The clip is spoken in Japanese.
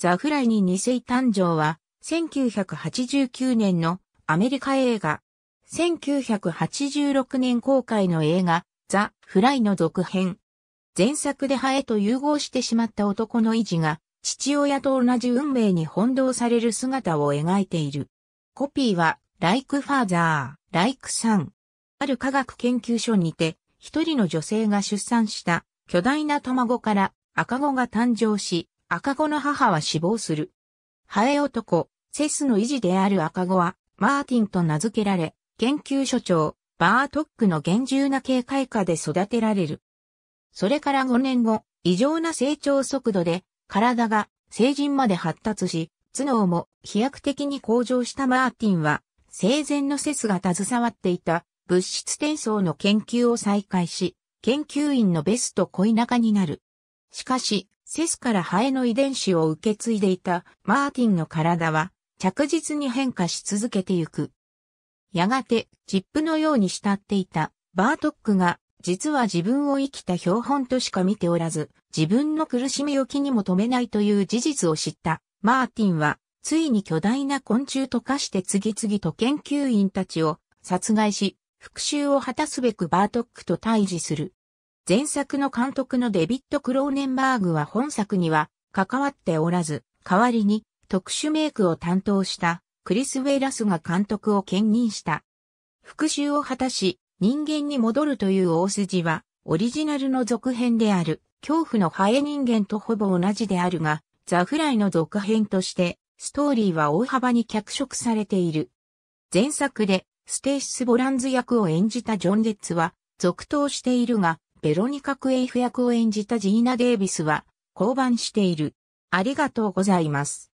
ザ・フライに二世誕生は、1989年のアメリカ映画。1986年公開の映画、ザ・フライの続編。前作でハエと融合してしまった男の意地が、父親と同じ運命に翻弄される姿を描いている。コピーは、ライク・ファーザー、ライク・サン。ある科学研究所にて、一人の女性が出産した巨大な卵から赤子が誕生し、赤子の母は死亡する。ハエ男、セスの維持である赤子は、マーティンと名付けられ、研究所長、バートックの厳重な警戒下で育てられる。それから5年後、異常な成長速度で、体が成人まで発達し、頭脳も飛躍的に向上したマーティンは、生前のセスが携わっていた物質転送の研究を再開し、研究員のベスト恋仲になる。しかし、セスからハエの遺伝子を受け継いでいたマーティンの体は着実に変化し続けてゆく。やがて、チップのように慕っていたバートックが実は自分を生きた標本としか見ておらず、自分の苦しみを気にも留めないという事実を知ったマーティンは、ついに巨大な昆虫と化して次々と研究員たちを殺害し、復讐を果たすべくバートックと対峙する。前作の監督のデビッド・クローネンバーグは本作には関わっておらず、代わりに特殊メイクを担当したクリス・ウェイラスが監督を兼任した。復讐を果たし、人間に戻るという大筋は、オリジナルの続編である、恐怖のハエ人間とほぼ同じであるが、ザ・フライの続編として、ストーリーは大幅に脚色されている。前作で、ステイシス・ボランズ役を演じたジョン・デッツは、続投しているが、ベロニカ・クエイフ役を演じたジーナ・デービスは降板している。ありがとうございます。